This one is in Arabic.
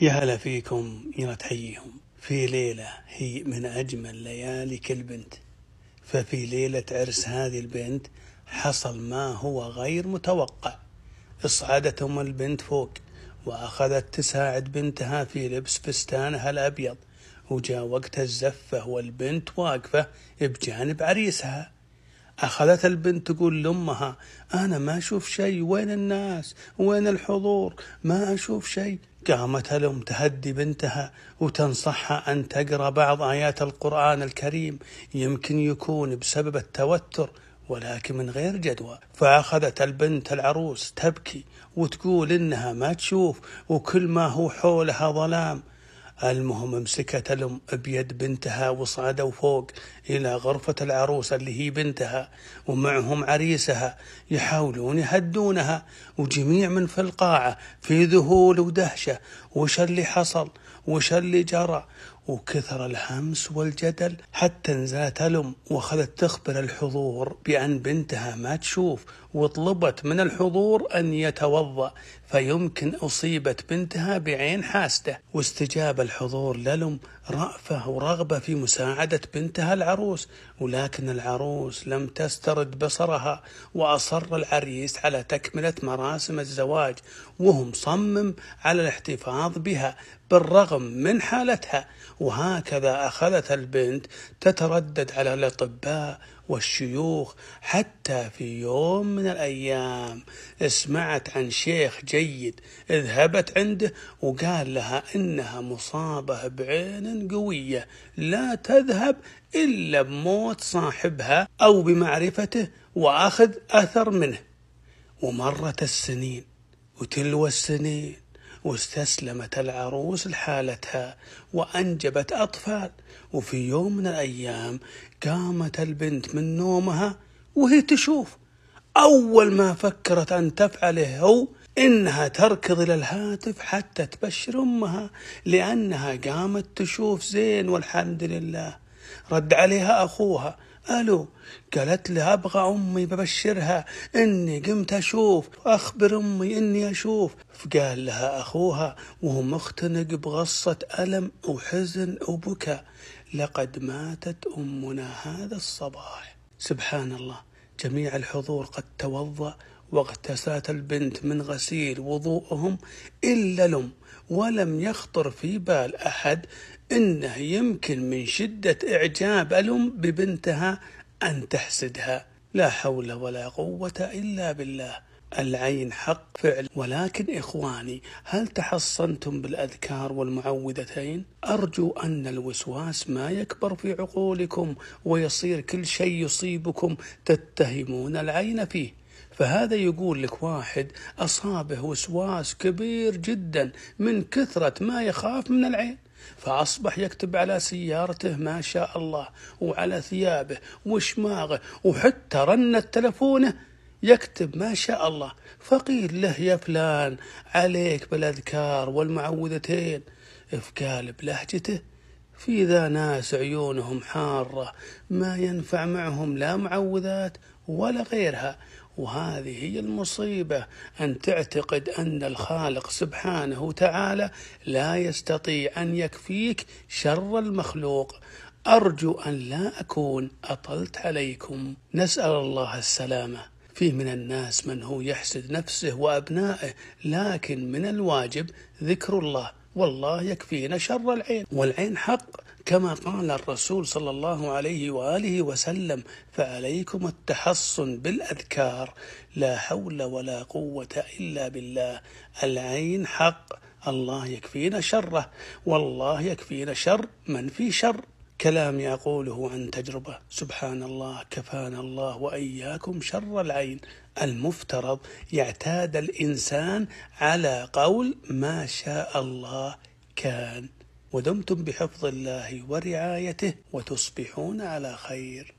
يا هلا فيكم يا تحييهم في ليلة هي من أجمل ليالي كل بنت ففي ليلة عرس هذه البنت حصل ما هو غير متوقع اصعدت أم البنت فوق وأخذت تساعد بنتها في لبس فستانها الأبيض وجاء وقت الزفة والبنت واقفة بجانب عريسها أخذت البنت تقول لأمها أنا ما أشوف شيء وين الناس وين الحضور ما أشوف شيء قامت الام تهدي بنتها وتنصحها أن تقرأ بعض آيات القرآن الكريم يمكن يكون بسبب التوتر ولكن من غير جدوى فأخذت البنت العروس تبكي وتقول إنها ما تشوف وكل ما هو حولها ظلام المهم مسكت الأم بيد بنتها وصعدوا فوق إلى غرفة العروسة اللي هي بنتها ومعهم عريسها يحاولون يهدونها وجميع من في القاعة في ذهول ودهشة وش اللي حصل وش اللي جرى وكثر الهمس والجدل حتى نزلت الأم واخذت تخبر الحضور بأن بنتها ما تشوف وطلبت من الحضور أن يتوضأ فيمكن أصيبت بنتها بعين حاسدة واستجاب الحضور للأم رأفة ورغبة في مساعدة بنتها العروس ولكن العروس لم تسترد بصرها وأصر العريس على تكملة مراسم الزواج وهم صمم على الاحتفاظ بها بالرغم من حالتها وهكذا أخذت البنت تتردد على الأطباء والشيوخ حتى في يوم من الأيام سمعت عن شيخ جيد اذهبت عنده وقال لها إنها مصابة بعين قوية لا تذهب إلا بموت صاحبها أو بمعرفته وأخذ أثر منه ومرت السنين وتلو السنين واستسلمت العروس لحالتها وأنجبت أطفال وفي يوم من الأيام قامت البنت من نومها وهي تشوف أول ما فكرت أن تفعله هو إنها تركض إلى الهاتف حتى تبشر أمها لأنها قامت تشوف زين والحمد لله رد عليها أخوها ألو قالت لي أبغى أمي ببشرها إني قمت أشوف أخبر أمي إني أشوف فقال لها أخوها وهو مختنق بغصة ألم وحزن وبكى لقد ماتت أمنا هذا الصباح سبحان الله جميع الحضور قد توضأ واغتسلت البنت من غسيل وضوءهم إلا الأم ولم يخطر في بال أحد أنه يمكن من شدة إعجاب الأم ببنتها أن تحسدها لا حول ولا قوة إلا بالله العين حق فعل ولكن إخواني هل تحصنتم بالأذكار والمعوذتين؟ أرجو أن الوسواس ما يكبر في عقولكم ويصير كل شيء يصيبكم تتهمون العين فيه فهذا يقول لك واحد أصابه وسواس كبير جدا من كثرة ما يخاف من العين فأصبح يكتب على سيارته ما شاء الله وعلى ثيابه وشماغه وحتى رنة تلفونه يكتب ما شاء الله فقيل له يا فلان عليك بالأذكار والمعوذتين في قالب لهجته في ذا ناس عيونهم حارة ما ينفع معهم لا معوذات ولا غيرها وهذه هي المصيبة أن تعتقد أن الخالق سبحانه وتعالى لا يستطيع أن يكفيك شر المخلوق أرجو أن لا أكون أطلت عليكم نسأل الله السلامة فيه من الناس من هو يحسد نفسه وأبنائه لكن من الواجب ذكر الله والله يكفينا شر العين والعين حق كما قال الرسول صلى الله عليه واله وسلم فعليكم التحصن بالاذكار لا حول ولا قوه الا بالله العين حق الله يكفينا شره والله يكفينا شر من في شر كلام أقوله عن تجربة سبحان الله كفانا الله وإياكم شر العين المفترض يعتاد الإنسان على قول ما شاء الله كان ودمتم بحفظ الله ورعايته وتصبحون على خير